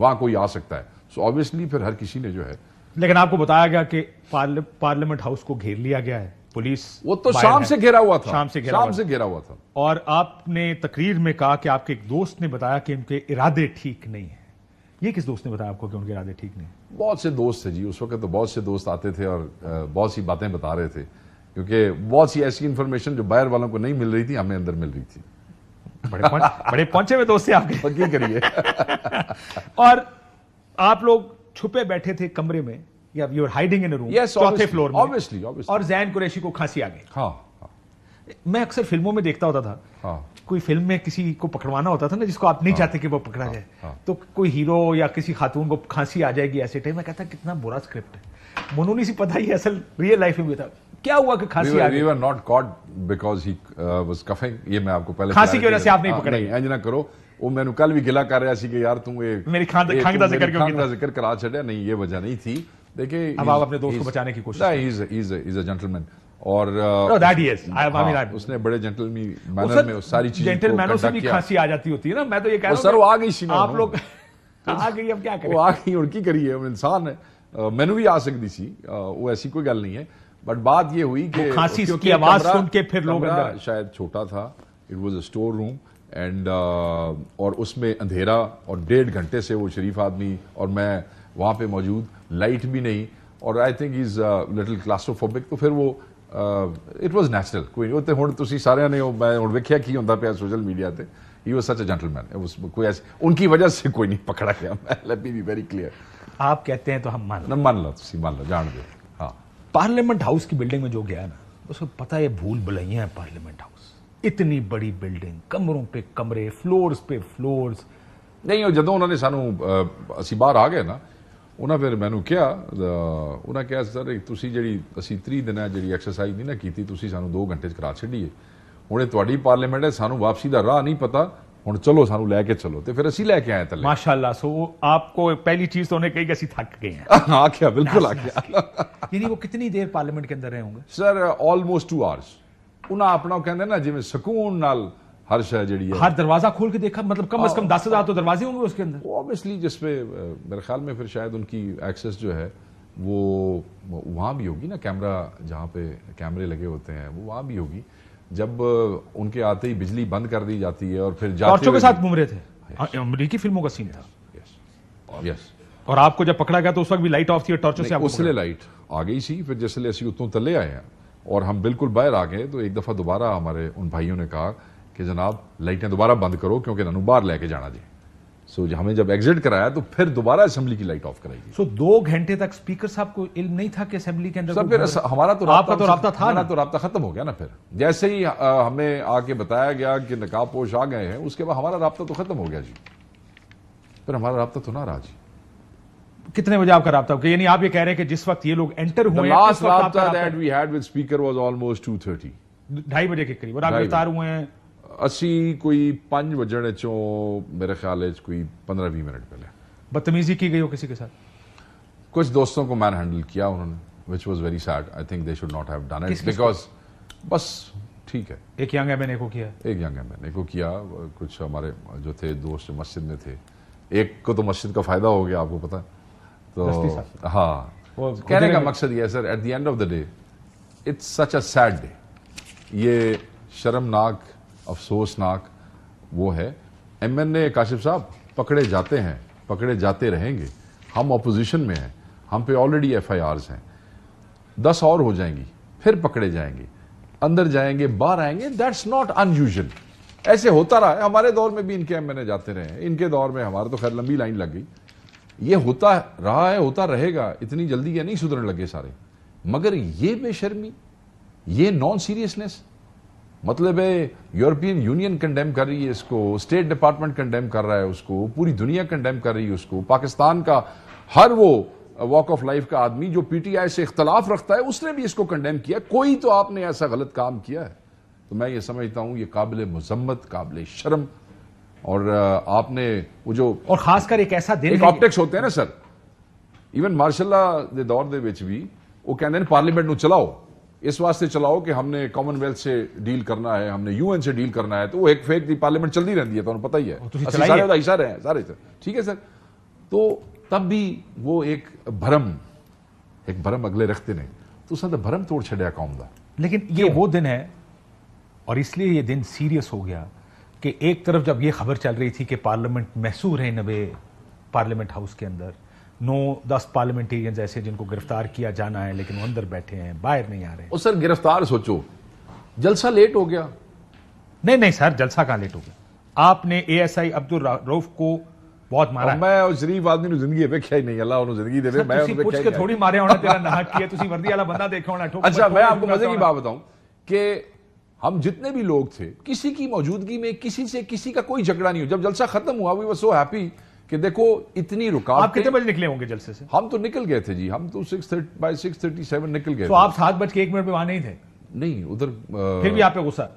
वहां कोई आ सकता है सो so ऑब्वियसली फिर हर किसी ने जो है लेकिन आपको बताया गया कि पार्ल, पार्लियामेंट हाउस को घेर लिया गया है पुलिस वो तो शाम से घेरा हुआ था शाम से घेरा हुआ, हुआ, हुआ था और आपने तकरीर में कहा कि आपके एक दोस्त ने बताया कि उनके इरादे ठीक नहीं है ये किस दोस्त ने बताया आपको कि उनके इरादे ठीक नहीं बहुत से दोस्त थे जी उस वक्त तो बहुत से दोस्त आते थे और बहुत सी बातें बता रहे थे क्योंकि बहुत सी ऐसी इन्फॉर्मेशन जो बाहर वालों को नहीं मिल रही थी हमें अंदर मिल रही थी बड़े पहुंच, बड़े पहुंचे हुए दोस्त आपके पक्की करिए और आप लोग छुपे बैठे थे कमरे में या you are hiding in room चौथे फ्लोर में ऑब्वियसली और जैन कुरैशी को खांसी आ गई हाँ, हाँ। मैं अक्सर फिल्मों में देखता होता था हाँ। कोई फिल्म में किसी को पकड़वाना होता था ना जिसको आप नहीं हाँ। चाहते कि वो पकड़ा जाए तो कोई हीरो या किसी खातून को खांसी आ जाएगी ऐसे टाइम मैं कहता कितना बुरा स्क्रिप्ट है मुनोनी सी पता ही असल रियल लाइफ में भी था क्या हुआ कि खांसी आ गई not caught because he was coughing ये मैं आपको पहले खांसी की वजह से आप नहीं पकड़े हाँ, नहीं अंजना करो वो मैंने कल भी गिला कर रहा ਸੀ ਕਿ ਯਾਰ ਤੂੰ ਇਹ ਮੇਰੀ ਖੰਗ ਖੰਗ ਦਾ ਜ਼ਿਕਰ ਕਿਉਂ ਕੀਤਾ ਦਾ ਜ਼ਿਕਰ ਕਰਾ ਛੱਡਿਆ ਨਹੀਂ ਇਹ देखिए अब आप अपने दोस्त को बचाने की कोशिश he is is is a gentleman और uh, no, that he is. I I हाँ, mean, I, उसने बड़े जेंटलमैन मैनर में उस सारी चीजें जेंटल से भी खांसी आ जाती होती है ना मैं तो ये कह रहा हूं सर वो आ गई सी आप लोग आ गई अब क्या करें वो आ गई और की करिए इंसान है uh, मैंने भी आ सकती सी uh, वो ऐसी कोई गल नहीं है बट बात ये हुई कि खांसी की आवाज सुन के फिर लोग शायद छोटा था it was a store room and और उसमें अंधेरा और डेढ़ घंटे से वो शरीफ आदमी और मैं वहाँ पे मौजूद लाइट भी नहीं और I think is little claustrophobic तो फिर वो इट वॉज नैचुरल कोई नहीं तो हूँ तुम सारे ने मैं हूँ वेख्या की होंगे पाया सोशल मीडिया से he was such A gentleman कोई ऐसी उनकी वजह से कोई नहीं पकड़ा गया लेट बी वेरी क्लियर आप कहते हैं तो हम मान लो मान लो मान लो जान दो पार्लियामेंट हाउस की बिल्डिंग में जो गया ना उसको पता है भूल भुलैया है पार्लियामेंट हाउस ਇਤਨੀ ਬੜੀ ਬਿਲਡਿੰਗ ਕਮਰੋਂ ਪੇ ਕਮਰੇ ਫਲੋਰਸ ਪੇ ਫਲੋਰਸ ਨਹੀਂ ਉਹ ਜਦੋਂ ਉਹਨਾਂ ਨੇ ਸਾਨੂੰ ਅਸੀਂ ਬਾਹਰ ਆ ਗਏ ਨਾ ਉਹਨਾਂ ਫਿਰ ਮੈਨੂੰ ਕਿਹਾ ਉਹਨਾਂ ਕਿਹਾ ਸਰ ਤੁਸੀਂ ਜਿਹੜੀ ਅਸੀਂ 30 ਦਿਨਾਂ ਜਿਹੜੀ ਐਕਸਰਸਾਈਜ਼ ਨਹੀਂ ਨਾ ਕੀਤੀ ਤੁਸੀਂ ਸਾਨੂੰ 2 ਘੰਟੇ ਚ ਕਰਾ ਛੱਡੀਏ ਹੁਣ ਇਹ ਤੁਹਾਡੀ ਪਾਰਲੀਮੈਂਟ ਹੈ ਸਾਨੂੰ ਵਾਪਸੀ ਦਾ ਰਾਹ ਨਹੀਂ ਪਤਾ ਹੁਣ ਚਲੋ ਸਾਨੂੰ ਲੈ ਕੇ ਚਲੋ ਤੇ ਫਿਰ ਅਸੀਂ ਲੈ ਕੇ ਆਏ ਥੱਲੇ ਮਾਸ਼ਾਅੱਲਾ ਸੋ ਆਪਕੋ ਪਹਿਲੀ ਚੀਜ਼ ਤੋਂ ਉਹਨੇ ਕਹੀ ਕਿ ਅਸੀਂ ਥੱਕ ਗਏ ਹਾਂ आख्या बिल्कुल आख्या यानी वो कितनी देर पार्लियामेंट के अंदर रहे होंगे ਸਰ ਆਲਮੋਸਟ 2 ਆਵਰਸ ਉਹਨਾਂ ਆਪਣਾ ਕਹਿੰਦੇ ਨਾ ਜਿਵੇਂ ਸਕੂਨ ਨਾਲ ਹਰ ਸ਼ੈ ਜਿਹੜੀ ਹੈ हर दरवाजा खोल के देखा मतलब कम अज कम हाँ। दस हजार तो दरवाजे होंगे उसके अंदर ऑब्वियसली जिसपे मेरे ख्याल में फिर शायद उनकी एक्सेस जो है वो वहाँ भी होगी ना कैमरा जहाँ पे कैमरे लगे होते हैं वो वहाँ भी होगी जब उनके आते ही बिजली बंद कर दी जाती है और फिर जाते के साथ घूम रहे थे अमरीकी फिल्मों का सीन था यस और आपको जब पकड़ा गया तो उस वक्त भी लाइट ऑफ थी टॉर्चों से उसने लाइट आ गई सी फिर जैसे असं उतों तले आए हैं और हम बिल्कुल बाहर आ गए तो एक दफ़ा दोबारा हमारे उन भाइयों ने कहा कि जनाब लाइटें दोबारा बंद करो क्योंकि नू बाहर लेके जाना जी सो so, हमें जब एग्जिट कराया तो फिर दोबारा असेंबली की लाइट ऑफ कराई सो so, दो घंटे तक स्पीकर साहब को इल्म नहीं था कि असेंबली के अंदर फिर हमारा तो आपका तो रहा था ना तो रहा खत्म हो गया ना फिर जैसे ही हमें आके बताया गया कि नकाबपोश आ गए हैं उसके बाद हमारा रबता तो खत्म हो गया जी फिर हमारा रबता तो ना रहा जी कितने बजे आपका रहा होगा यानी आप ये कह रहे हैं कि जिस वक्त ये लोग एंटर हुए last that we had with speaker was almost 2:30 ढाई बजे के करीब और आप गिरफ्तार हुए हैं असी कोई 5 ਵਜਣ चो मेरे ख्याल कोई पंद्रह 15 मिनट पहले बदतमीजी की गई हो किसी के साथ कुछ दोस्तों को मैन हैंडल किया उन्होंने which was very sad I think they should not have done it because बस ठीक है एक यंग एमएनए को किया एक यंग एमएनए को किया कुछ हमारे जो थे दोस्त मस्जिद में थे एक को तो मस्जिद का फायदा हो गया आपको पता तो हाँ वो कहने का मकसद ये है sir at the end of the day it's such a sad day ये शर्मनाक अफसोसनाक वो है एमएनए काशिफ साहब पकड़े जाते हैं पकड़े जाते रहेंगे हम अपोजिशन में हैं हम पे ऑलरेडी एफ आई हैं दस और हो जाएंगी फिर पकड़े जाएंगे अंदर जाएंगे बाहर आएंगे दैट्स नॉट अनयूजल ऐसे होता रहा है हमारे दौर में भी इनके एम एन ए जाते रहे हैं इनके दौर में हमारा तो खैर लंबी लाइन लग गई ये होता रहा है होता रहेगा इतनी जल्दी ये नहीं सुधरने लगे सारे मगर ये बेशर्मी ये नॉन सीरियसनेस मतलब है यूरोपियन यूनियन कंडेम कर रही है इसको स्टेट डिपार्टमेंट कंडेम कर रहा है उसको पूरी दुनिया कंडेम कर रही है उसको पाकिस्तान का हर वो वॉक ऑफ लाइफ का आदमी जो पीटीआई से इख्तलाफ रखता है उसने भी इसको कंडेम किया कोई तो आपने ऐसा गलत काम किया है तो मैं ये समझता हूं ये काबिल मजम्मत काबिल शर्म और आपने वो जो और खासकर एक ऐसा दिन एक ऑप्टिक्स होते हैं ना सर इवन मार्शाला दौर भी वो कहते हैं पार्लियामेंट न चलाओ इस वास्ते चलाओ कि हमने कॉमनवेल्थ से डील करना है हमने यूएन से डील करना है तो वो एक फेक दी पार्लियामेंट चलती रहती है तो पता ही है तो सारे हैं सारे सर ठीक है सर तो तब भी वो एक भरम एक भरम अगले रखते नहीं तो उसने भरम तोड़ छड़िया कौम का लेकिन ये वो दिन है और इसलिए ये दिन सीरियस हो गया कि एक तरफ जब ये खबर चल रही थी कि पार्लियामेंट मैसूर है नबे पार्लियामेंट हाउस के अंदर नौ दस पार्लियामेंटेरियंस ऐसे जिनको गिरफ्तार किया जाना है लेकिन वो अंदर बैठे हैं बाहर नहीं आ रहे और सर गिरफ्तार सोचो जलसा लेट हो गया नहीं नहीं सर जलसा कहाँ लेट हो गया आपने A S I Abdul Rauf को बहुत मारा मैं और शरीफ आदमी ने जिंदगी ਵੇਖਿਆ ही नहीं अल्लाह उन्होंने जिंदगी दे ਮੈਂ ਉਹਨੂੰ ਵੇਖਿਆ ਪੁੱਛ ਕੇ ਥੋੜੀ ਮਾਰਿਆ ਹੋਣਾ ਤੇਰਾ ਨਾਹਕ ਕੀ ਹੈ ਤੁਸੀਂ ਵਰਦੀ ਵਾਲਾ ਬੰਦਾ अच्छा मैं आपको मजे की बात बताऊं कि हम जितने भी लोग थे किसी की मौजूदगी में किसी से किसी का कोई झगड़ा नहीं हो जब जलसा खत्म हुआ वी वर सो हैप्पी कि देखो इतनी रुकावट आप कितने बजे निकले होंगे जलसे से हम तो निकल गए थे जी हम तो six by six thirty seven निकल गए तो आप सात बज के एक मिनट में वहां नहीं थे नहीं उधर फिर भी आप गुस्सा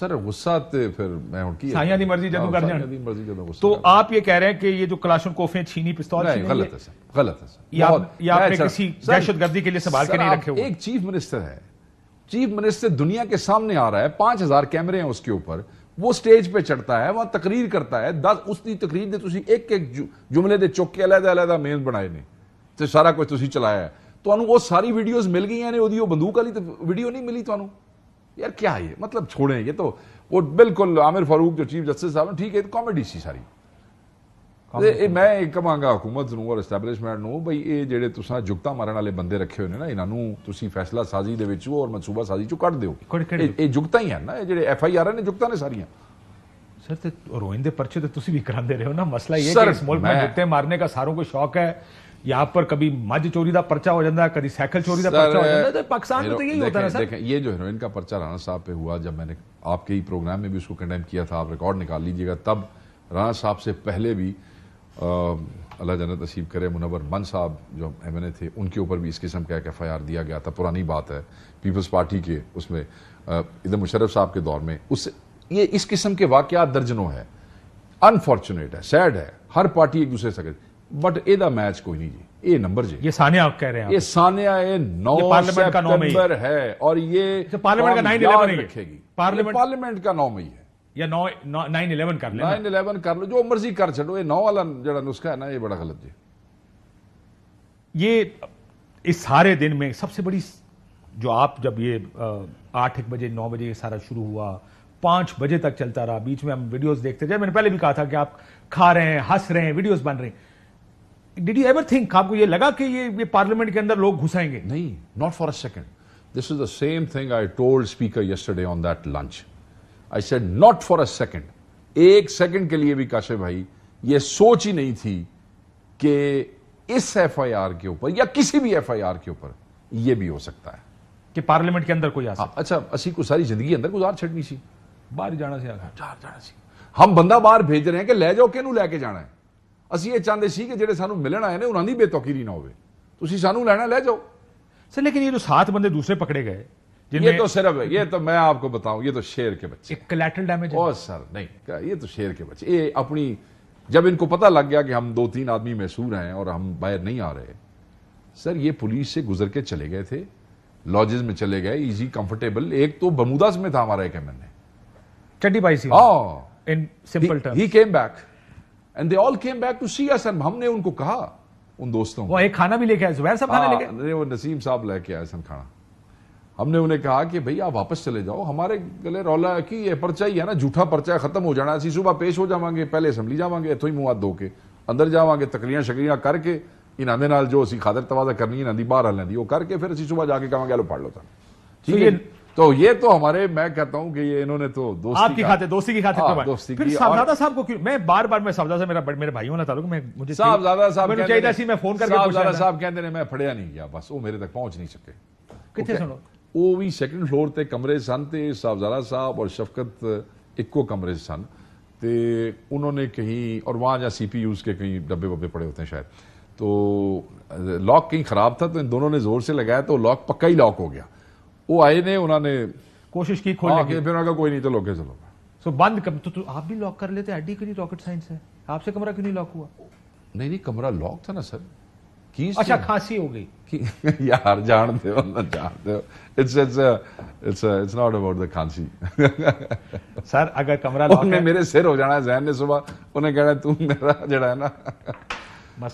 सर गुस्सा थे फिर मैं उठी की साइया दी मर्जी जदों कर जाने मर्जी जब गुस्सा तो आप ये कह रहे हैं कि ये जो क्लाशन कोफे छीनी पिस्तौल नहीं गलत है सर गलत है सर या, या आपने किसी दहशतगर्दी के लिए संभाल के नहीं रखे हुए एक चीफ मिनिस्टर है चीफ मिनिस्टर दुनिया के सामने आ रहा है पांच हजार कैमरे हैं उसके ऊपर वो स्टेज पर चढ़ता है वह तकरीर करता है दस उसकी तकरीर ने तुम एक एक जु, जुमले के चुके अलहदा अलहदा मेन बनाए ने तो सारा कुछ तुम्हें चलाया है तो वो सारी वीडियोज मिल गई ने बंदूक वाली तो वीडियो नहीं मिली तो यार क्या है मतलब छोड़े ये तो वो बिल्कुल आमिर फारूक जो चीफ जस्टिस साहब ठीक है तो कॉमेडी सी सारी मैं एक ਇਹ हुकूमत ਹਕੂਮਤ ਨੂੰ ਔਰ ਐਸਟੈਬਲਿਸ਼ਮੈਂਟ ਨੂੰ ਬਈ ਇਹ ਜਿਹੜੇ ਤੁਸੀਂ ਜੁਗਤਾ ਮਾਰਨ ਵਾਲੇ ਬੰਦੇ ਰੱਖੇ ਹੋਏ ਨੇ ਨਾ ਇਹਨਾਂ ਨੂੰ ਤੁਸੀਂ ਫੈਸਲਾ ਸਾਜ਼ੀ ਦੇ ਵਿੱਚ ਔਰ ਮਨਸੂਬਾ ਸਾਜ਼ੀ ਚੋਂ ਕੱਢ ਦਿਓ ਇਹ ਜੁਗਤਾ ਹੀ ਹੈ ਨਾ ਇਹ ਜਿਹੜੇ ਐਫ सर तो रोइन दे पर्चे तो तुम भी कराते रहे हो ना मसला ये सर, कि इस मुल्क में जुत्ते मारने का सारों को शौक है यहाँ पर कभी मज चोरी का पर्चा हो जाता है कभी साइकिल चोरी का पर्चा हो जाता है तो पाकिस्तान में तो यही होता है सर ये जो हीरोइन का पर्चा राणा साहब पे हुआ जब मैंने आपके ही प्रोग्राम में भी उसको कंडेम किया था आप रिकॉर्ड निकाल लीजिएगा तब राणा साहब से पहले भी अल्लाह जन्नत नसीब करे मुनवर मन साहब जो एम एन ए थे उनके ऊपर भी इस किस्म का एक एफ आई आर दिया गया था पुरानी बात है पीपल्स पार्टी के उसमें इधर मुशरफ साहब के दौर में उस ये इस किस्म के वाकत दर्जनों है अनफॉर्चुनेट है सैड है हर पार्टी एक दूसरे से बट ए मैच कोई नहीं जी ये नंबर जी ये सानिया आप कह रहे हैं ये सानिया ये नौ पार्लियामेंट का नौ है और ये अच्छा, पार्लियामेंट का नाइन रखेगी पार्लियामेंट का नौ मई है नाइन इलेवन कर लो नाइन इलेवन कर लो जो मर्जी कर छो ये नौ वाला जो नुस्खा है ना ये बड़ा गलत जी ये इस सारे दिन में सबसे बड़ी जो आप जब ये आठ एक बजे नौ बजे ये सारा शुरू हुआ पांच बजे तक चलता रहा बीच में हम वीडियोस देखते थे मैंने पहले भी कहा था कि आप खा रहे हैं हंस रहे हैं वीडियोस बन रहे हैं डिड यू एवर थिंक आपको ये लगा कि ये ये पार्लियामेंट के अंदर लोग घुसाएंगे नहीं not for a second this is the same thing I told speaker yesterday on that lunch I said not for a second एक सेकेंड के लिए भी काशे भाई ये सोच ही नहीं थी कि इस एफआईआर के ऊपर या किसी भी एफआईआर के ऊपर ये भी हो सकता है कि पार्लियामेंट के अंदर कोई आ हाँ, सकता अच्छा असी को सारी जिंदगी अंदर गुजार छड़नी सी बाहर जाना सी बाहर जाना सी हम बंदा बाहर भेज रहे हैं कि ले जाओ कि लैके जाना है ਅਸੀਂ यह चाहते सी कि जो सू मिलन आए हैं उन्होंने ਦੀ ना हो सू लैना ले जाओ सर लेकिन ये जो सात बंदे दूसरे पकड़े गए ये तो सिर्फ ये तो मैं आपको बताऊं ये तो शेर के बच्चे कलेटरल डैमेज ओ सर नहीं ये तो शेर के बच्चे ये अपनी जब इनको पता लग गया कि हम दो तीन आदमी मैसूर हैं और हम बाहर नहीं आ रहे सर ये पुलिस से गुजर के चले गए थे लॉजेस में चले गए इजी कंफर्टेबल एक तो बमुदास में था हमारा एक MNA Chaddi Bhai Singh in simple terms he came back and they all came back to see us हाँ। हमने उनको कहा उन दोस्तों वो एक खाना भी लेके आए जुबैर साहब खाना हाँ, लेके वो नसीम साहब लेके आए सन खाना हमने उन्हें कहा कि भाई आप वापस चले जाओ हमारे गले रौला की ये पर्चा ही है ना झूठा पर्चा खत्म हो जाना अभी सुबह पेश हो जावे पहले असैम्बली जावे इतों ही मुंह धो के अंदर जावे तकलियां शकलियां करके इन्होंने के जो असी खादर तवाजा करनी इन्हों की बाहर हल वो करके फिर अभी सुबह जाके कहेंगे लो पढ़ लो था ठीक है तो ये तो हमारे मैं कहता हूं कि ये इन्होंने तो दोस्ती आपकी खाते दोस्ती की खाते हाँ, तो दोस्ती फिर साहबजादा साहब को क्यों मैं बार बार मैं साहबजादा मेरा मेरे भाइयों ना ताल्लुक मैं मुझे साहबजादा साहब चाहिए मैं फोन करके साहबजादा साहब कहते हैं मैं फड़िया नहीं गया बस वो मेरे तक पहुंच नहीं सके कितने सुनो भी ਵੀ फ्लोर ਫਲੋਰ कमरे सन तो ਤੇ साहब और शफकत ਸ਼ਫਕਤ कमरे सन तो उन्होंने कहीं और वहाँ जहाँ सी पी यूज़ के कहीं डब्बे वब्बे पड़े होते हैं शायद तो लॉक कहीं खराब था तो इन दोनों ने जोर से लगाया तो लॉक पक्का ही लॉक हो गया वो आए ने उन्होंने कोशिश की खोल हाँ, की फिर उन्होंने कोई नहीं तो ओके चलो सो बंद कम तो, तो आप भी लॉक कर लेते एडी के लिए रॉकेट साइंस है आपसे कमरा क्यों नहीं लॉक हुआ नहीं नहीं कमरा लॉक था ना सर अच्छा खांसी हो गई यार जान दे जान दे it's it's it's it's not about the खांसी सर अगर कमरा लॉक है मेरे सिर हो जाना जहन ने सुबह उन्हें कहना तू मेरा जड़ा है ना